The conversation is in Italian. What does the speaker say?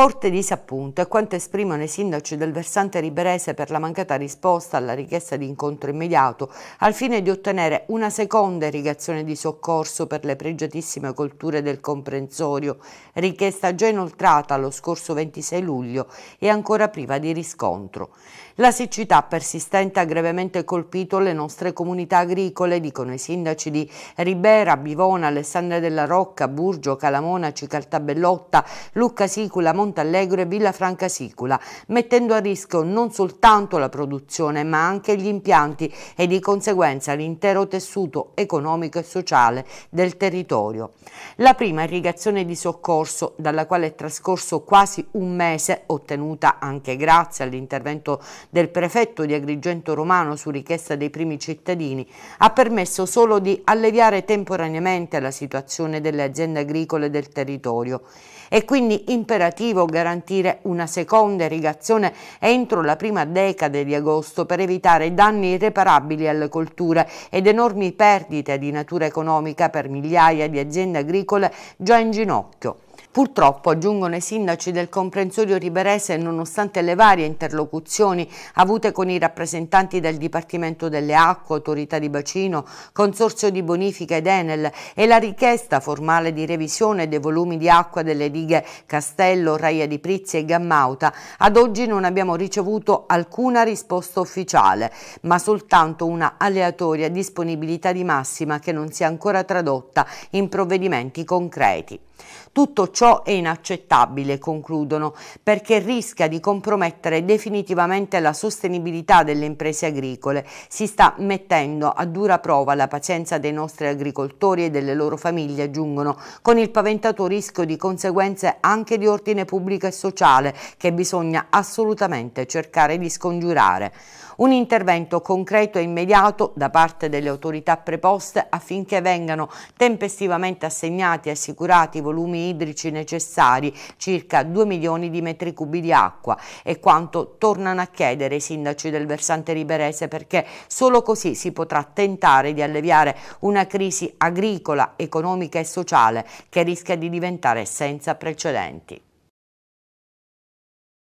Forte disappunto è quanto esprimono i sindaci del versante riberese per la mancata risposta alla richiesta di incontro immediato al fine di ottenere una seconda irrigazione di soccorso per le pregiatissime colture del comprensorio, richiesta già inoltrata lo scorso 26 luglio e ancora priva di riscontro. La siccità persistente ha gravemente colpito le nostre comunità agricole, dicono i sindaci di Ribera, Bivona, Alessandria della Rocca, Burgio, Calamona, Cicaltabellotta, Lucca Sicula, Monte Allegro e Villa Franca Sicula, mettendo a rischio non soltanto la produzione ma anche gli impianti e di conseguenza l'intero tessuto economico e sociale del territorio. La prima irrigazione di soccorso, dalla quale è trascorso quasi un mese, ottenuta anche grazie all'intervento del prefetto di Agrigento Romano su richiesta dei primi cittadini, ha permesso solo di alleviare temporaneamente la situazione delle aziende agricole del territorio. È quindi imperativo obiettivo garantire una seconda irrigazione entro la prima decade di agosto per evitare danni irreparabili alle colture ed enormi perdite di natura economica per migliaia di aziende agricole già in ginocchio. Purtroppo, aggiungono i sindaci del comprensorio riberese, nonostante le varie interlocuzioni avute con i rappresentanti del Dipartimento delle Acque, Autorità di Bacino, Consorzio di Bonifica ed Enel e la richiesta formale di revisione dei volumi di acqua delle righe Castello, Raia di Prizia e Gammauta, ad oggi non abbiamo ricevuto alcuna risposta ufficiale, ma soltanto una aleatoria disponibilità di massima che non si è ancora tradotta in provvedimenti concreti. Tutto ciò è inaccettabile, concludono, perché rischia di compromettere definitivamente la sostenibilità delle imprese agricole. Si sta mettendo a dura prova la pazienza dei nostri agricoltori e delle loro famiglie, aggiungono, con il paventato rischio di conseguenze anche di ordine pubblico e sociale che bisogna assolutamente cercare di scongiurare. Un intervento concreto e immediato da parte delle autorità preposte affinché vengano tempestivamente assegnati e assicurati volumi idrici necessari, circa 2 milioni di metri cubi di acqua. È quanto tornano a chiedere i sindaci del versante riberese perché solo così si potrà tentare di alleviare una crisi agricola, economica e sociale che rischia di diventare senza precedenti.